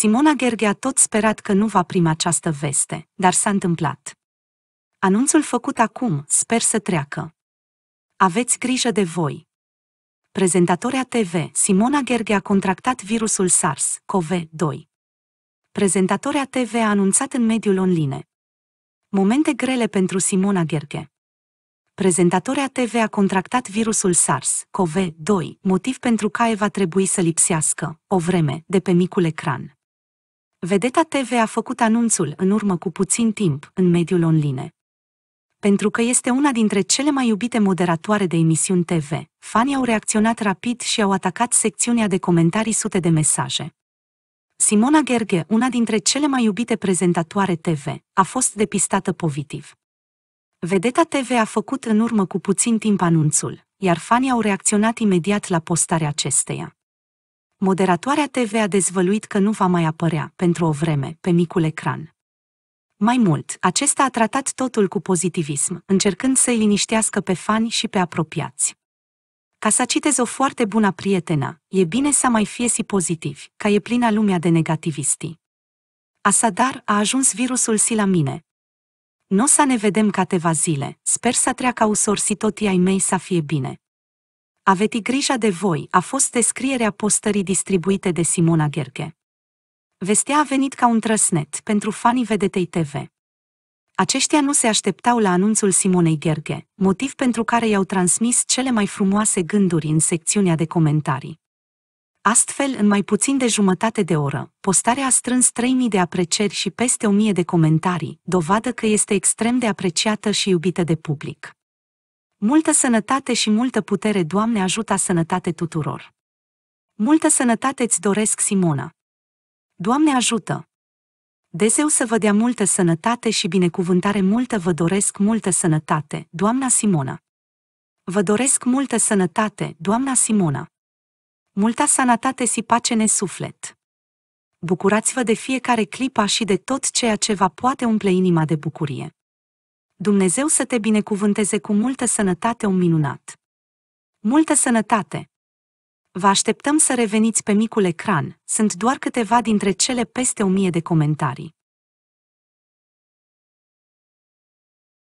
Simona Gherghe a tot sperat că nu va primi această veste, dar s-a întâmplat. Anunțul făcut acum, sper să treacă. Aveți grijă de voi. Prezentatoarea TV, Simona Gherghe a contractat virusul SARS-CoV-2. Prezentatoarea TV a anunțat în mediul online. Momente grele pentru Simona Gherghe prezentatoarea TV a contractat virusul SARS-CoV-2, motiv pentru care va trebui să lipsească, o vreme, de pe micul ecran. Vedeta TV a făcut anunțul în urmă cu puțin timp în mediul online. Pentru că este una dintre cele mai iubite moderatoare de emisiuni TV, fanii au reacționat rapid și au atacat secțiunea de comentarii sute de mesaje. Simona Gerghe, una dintre cele mai iubite prezentatoare TV, a fost depistată pozitiv. Vedeta TV a făcut în urmă cu puțin timp anunțul, iar fanii au reacționat imediat la postarea acesteia. Moderatoarea TV a dezvăluit că nu va mai apărea, pentru o vreme, pe micul ecran. Mai mult, acesta a tratat totul cu pozitivism, încercând să-i liniștească pe fani și pe apropiați. Ca să citez o foarte bună prietenă, e bine să mai fie si pozitiv, ca e plina lumea de negativisti. Asadar a ajuns virusul si la mine. Nu o să ne vedem cateva zile, sper să treacă usor si tot ai mei să fie bine. Aveți grija de voi a fost descrierea postării distribuite de Simona Gherghe. Vestea a venit ca un trăsnet pentru fanii vedetei TV. Aceștia nu se așteptau la anunțul Simonei Gherghe, motiv pentru care i-au transmis cele mai frumoase gânduri în secțiunea de comentarii. Astfel, în mai puțin de jumătate de oră, postarea a strâns 3.000 de aprecieri și peste 1.000 de comentarii, dovadă că este extrem de apreciată și iubită de public. Multă sănătate și multă putere, Doamne, ajuta sănătate tuturor! Multă sănătate îți doresc, Simona! Doamne, ajută! Dezeu să vă dea multă sănătate și binecuvântare multă vă doresc multă sănătate, Doamna Simona! Vă doresc multă sănătate, Doamna Simona! Multa sănătate și pace ne suflet! Bucurați-vă de fiecare clipa și de tot ceea ce va poate umple inima de bucurie. Dumnezeu să te binecuvânteze cu multă sănătate un minunat. Multă sănătate! Vă așteptăm să reveniți pe micul ecran, sunt doar câteva dintre cele peste o mie de comentarii.